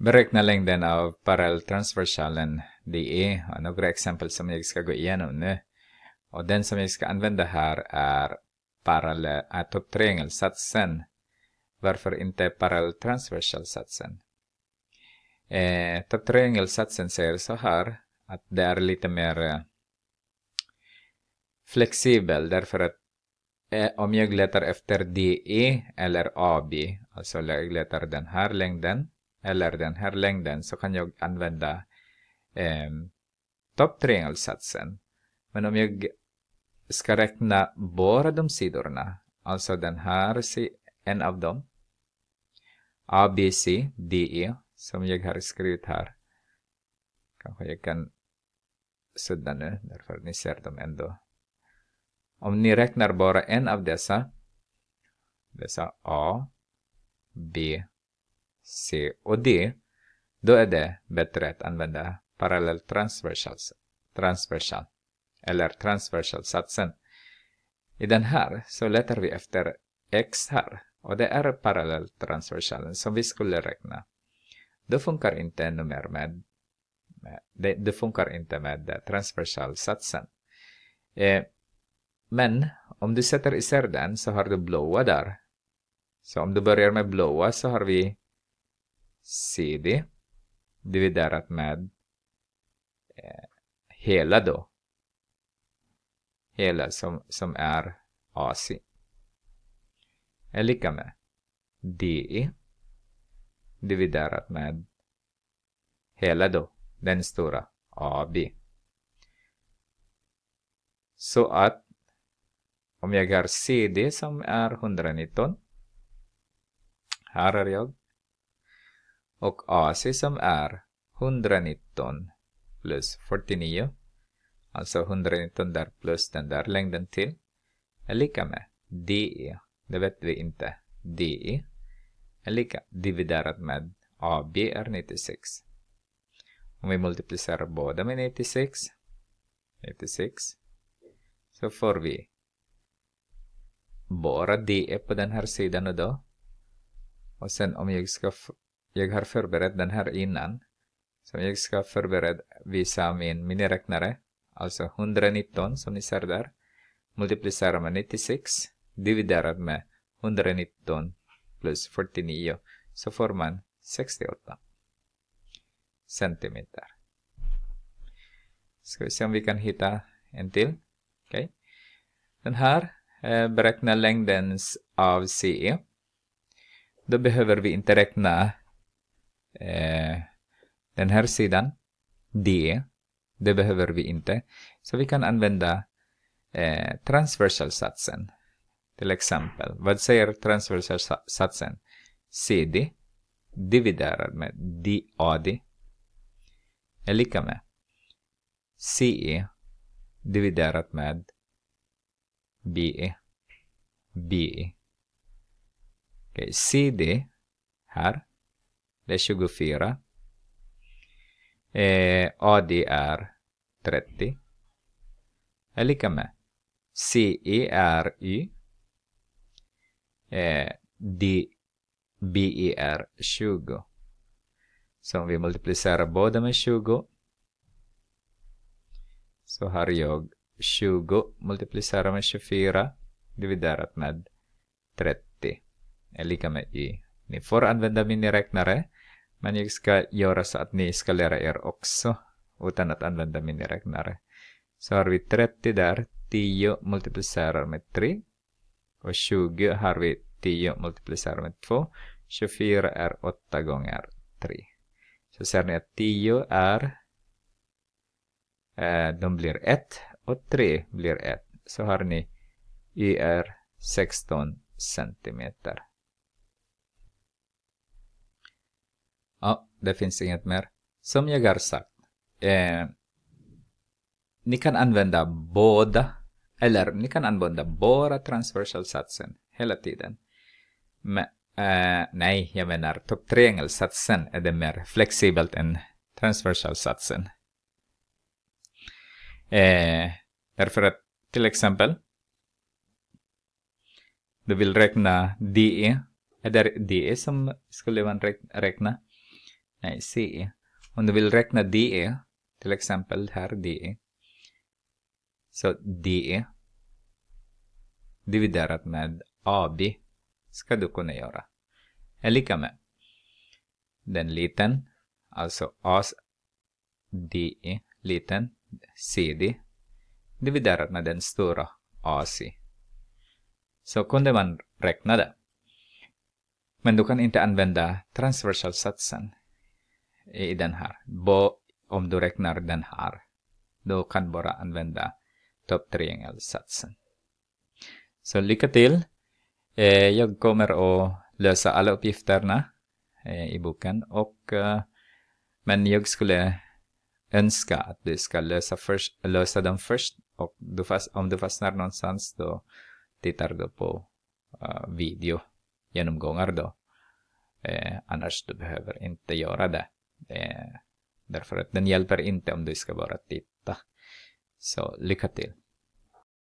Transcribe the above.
Beräkna längden av parallelltransversalen DE och några exempel som jag ska gå igenom nu. Och den som jag ska använda här är parallell, äh, topptriangelsatsen. Varför inte parallelltransversalsatsen? Eh, topptriangelsatsen säger så här att det är lite mer eh, flexibel därför att eh, om jag letar efter DE eller AB, alltså jag letar den här längden eller den här längden så kan jag använda eh, topptriangelsatsen. Men om jag ska räkna bara de sidorna, alltså den här, en av dem, A, B, C, D, E, som jag har skrivit här. Kanske jag kan sudda nu, därför ni ser dem ändå. Om ni räknar bara en av dessa, dessa A, B, C och D, då är det bättre att använda parallell transversal, transversal eller transversalsatsen. I den här så letar vi efter x här och det är parallell transversalen som vi skulle räkna. Då funkar inte nummer med det, det funkar inte med transversalsatsen. Eh, men om du sätter isär den så har du blåa där. Så om du börjar med blåa så har vi CD dividerat med eh, hela då. Hela som, som är AC. Är lika med DE dividerat med hela då, den stora AB. Så att om jag har CD som är 119. Här har jag och AC som är 119 plus 49, alltså 119 där plus den där längden till, är lika med DE. Det vet vi inte. DE är lika dividerat med AB är 96. Om vi multiplicerar båda med 96, 96, så får vi bara DE på den här sidan och då. Och sen om jag ska jag har förberett den här innan. Så jag ska förbereda, visa min miniräknare. Alltså 119 som ni ser där. Multiplicerar med 96. Dividerat med 119 plus 49. Så får man 68 centimeter. Ska vi se om vi kan hitta en till. Okay. Den här eh, beräknar längden av CE. Då behöver vi inte räkna eh, den här sidan, det, det behöver vi inte. Så vi kan använda eh, transversalsatsen. Till exempel, vad säger transversalsatsen? CD dividerat med DAD är lika med CE dividerat med BE. BE. Okay, CD här det är 24. Eh, AD är 30. Är lika med CE är Y. Eh, DBE är 20. Så om vi multiplicerar båda med 20 så har jag 20 multiplicerat med 24 dividerat med 30 är lika med y. Ni får använda miniräknare men jag ska göra så att ni ska lära er också utan att använda min räknare. Så har vi 30 där, 10 multiplicerar med 3. Och 20 har vi 10 multiplicerar med 2. 24 är 8 gånger 3. Så ser ni att 10 är, eh, de blir 1 och 3 blir 1. Så har ni i YR 16 centimeter. Ja, det finns inget mer. Som jag har sagt. Eh, ni kan använda båda. Eller ni kan använda bara transversalsatsen hela tiden. Men, eh, nej, jag menar topptriangelsatsen är det mer flexibelt än transversalsatsen. Eh, därför att till exempel du vill räkna DE. Är det DE som skulle man räkna? nej CE. Om du vill räkna DE, till exempel här DE. Så DE dividerat med AB ska du kunna göra. Är lika med den liten, alltså A's DE liten, CD dividerat med den stora AC. Så kunde man räkna det. Men du kan inte använda transversalsatsen i den här. Bo, om du räknar den här. då kan du bara använda topptriangelsatsen. Så lycka till! Eh, jag kommer att lösa alla uppgifterna eh, i boken. Och, eh, men jag skulle önska att du ska lösa, först, lösa dem först. Och du fast, om du fastnar någonstans då tittar du på uh, eh, video genomgångar då. Eh, annars du behöver inte göra det. Det, därför att den hjälper inte om du ska bara titta. Så lycka till!